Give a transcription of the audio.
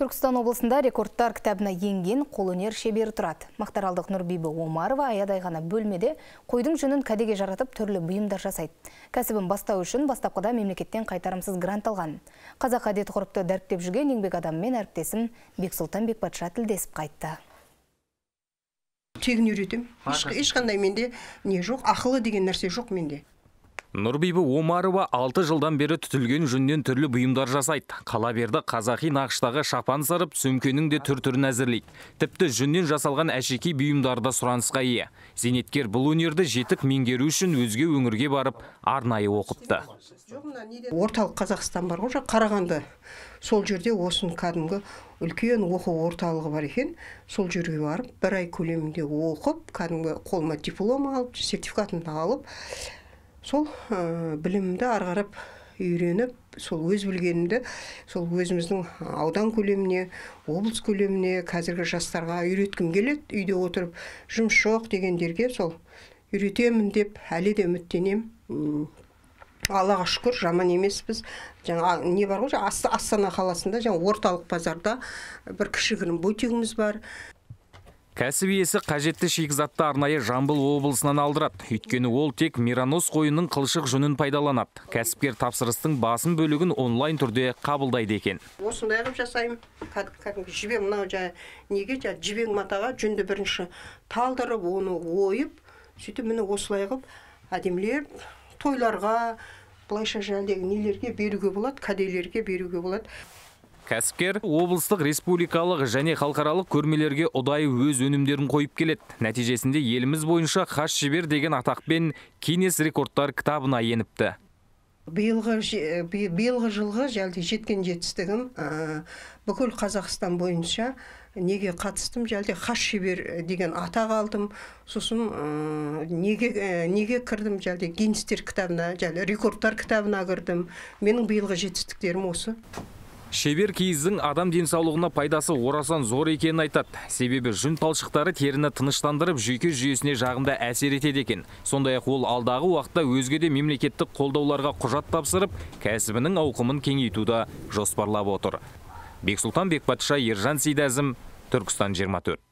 Түркістан облысында рекордтар кітабына енген қолөнер шебері тұрады. Мақтаралдық Нұрбибі Омарова аядай ғана бөлмеде қойдың жүнін кәдеге жаратып түрлі бұйымдар жасайды. Кәсібін бастау үшін бастапқыда мемлекеттен қайтарымсыз грант алған. Қазақ әдет құрыпты дәріптеп жүрген еңбек адаммен әріптесім Бексултан Бекбатша тілдесіп қайтты тегін үйретемін ешқандай менде не жоқ ақылы деген нәрсе жоқ менде Нұрбибі Омарова 6 жылдан бері түтілген жүннен түрлі бұйымдар жасайды. Қала берді қазақи нақыштағы шапан сарып, сөмкенің де түр-түрін әзірлейді. Тіпті жүннен жасалған әшекей бұйымдарда сұранысқа ие. Зейнеткер бұл өнерді жетік меңгеру үшін өзге өңірге барып, арнайы оқыпты. Орталық Қазақстан бар ғой, Қарағанды. Сол жерде осын кәдімгі үлкен оқу орталығы бар екен сол жерге барып бір ай көлемінде оқып кәдімгі қолыма диплом алып сертификатын алып сол ә, білімімді ары қарап үйреніп сол өз білгенімді сол өзіміздің э, аудан көлеміне облыс көлеміне қазіргі жастарға үйреткім келеді үйде отырып жұмыс жоқ дегендерге сол үйретемін деп әлі де үміттенемін аллаға шүкір жаман емеспіз жаңа не бар ғой астана қаласында жаңа орталық базарда э, бір кішігірім бутигіміз бар кәсіп иесі қажетті шикізатты арнайы жамбыл облысынан алдырады өйткені ол тек миранос қойының қылшық жүнін пайдаланады кәсіпкер тапсырыстың басым бөлігін онлайн түрде қабылдайды екен осындай қылып жасаймын кәдімгі жібек мынау неге жаңағы жібек матаға жүнді бірінші талдырып оны ойып сөйтіп міне осылай қылып әдемілеп тойларға былайша нелерге беруге болады кәделерге беруге болады кәсіпкер облыстық республикалық және халықаралық көрмелерге ұдайы өз өнімдерін қойып келеді нәтижесінде еліміз бойынша хас шебер деген атақпен гиннес рекордтар кітабына еніпті биылғы биылғы жылғы жәлде жеткен жетістігім ә, бүкіл қазақстан бойынша неге қатыстым жәлде хас шебер деген атақ алдым сосын неге ә, неге кірдім жәлде гиннестер кітабына жәлде рекордтар кітабына кірдім менің биылғы жетістіктерім осы шебер киіздің адам денсаулығына пайдасы орасан зор екенін айтады себебі жүн талшықтары теріні тыныштандырып жүйке жүйесіне жағымда әсер етеді екен сондай ақ ол алдағы уақытта өзге мемлекеттік қолдауларға құжат тапсырып кәсібінің ауқымын кеңейтуді жоспарлап отыр Бексултан бекбатша ержан сейдәзім түркістан 24